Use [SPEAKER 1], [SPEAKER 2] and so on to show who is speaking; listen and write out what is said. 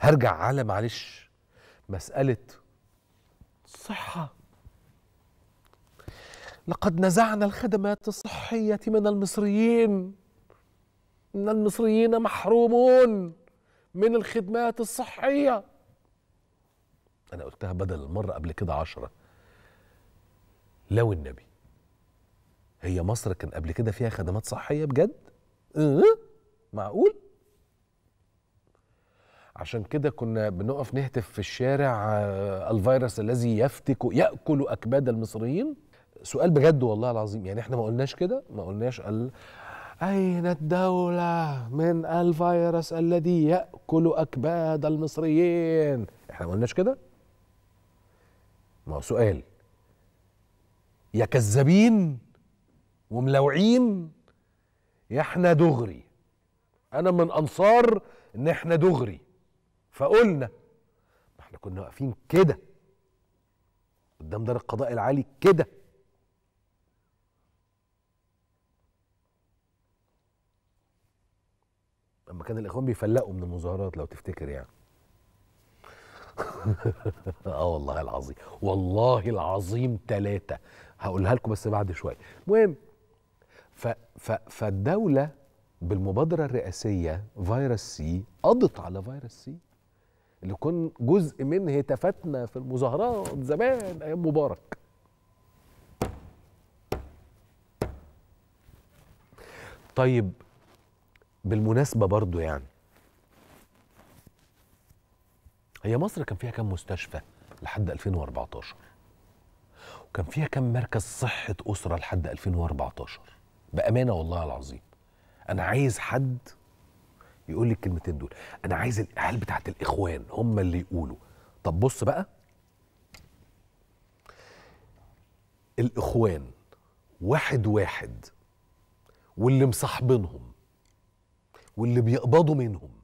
[SPEAKER 1] هرجع على معلش مسألة
[SPEAKER 2] صحة لقد نزعنا الخدمات الصحية من المصريين إن المصريين محرومون من الخدمات الصحية
[SPEAKER 1] أنا قلتها بدل المرة قبل كده عشرة لو النبي هي مصر كان قبل كده فيها خدمات صحية بجد؟ أه؟ معقول؟ عشان كده كنا بنقف نهتف في الشارع آه، الفيروس الذي يفتك ياكل اكباد المصريين سؤال بجد والله العظيم يعني احنا ما قلناش كده ما قلناش ال... أين الدولة من الفيروس الذي يأكل أكباد المصريين؟ إحنا ما قلناش كده؟ ما هو سؤال يا كذابين وملوعين يا احنا دغري أنا من أنصار إن احنا دغري فقلنا ما احنا كنا واقفين كده قدام دار القضاء العالي كده لما كان الاخوان بيفلقوا من المظاهرات لو تفتكر يعني اه والله العظيم والله العظيم ثلاثة هقولها لكم بس بعد شوية المهم ف... ف... فالدولة بالمبادرة الرئاسية فيروس سي قضت على فيروس سي اللي كان جزء من هتافاتنا في المظاهرات زمان ايام مبارك طيب بالمناسبه برضو يعني هي مصر كان فيها كم مستشفى لحد 2014 وكان فيها كم مركز صحه اسره لحد 2014 بامانه والله العظيم انا عايز حد يقول لي الكلمتين دول انا عايز العيال بتاعت الاخوان هم اللي يقولوا طب بص بقى الاخوان واحد واحد واللي مصاحبينهم واللي بيقبضوا منهم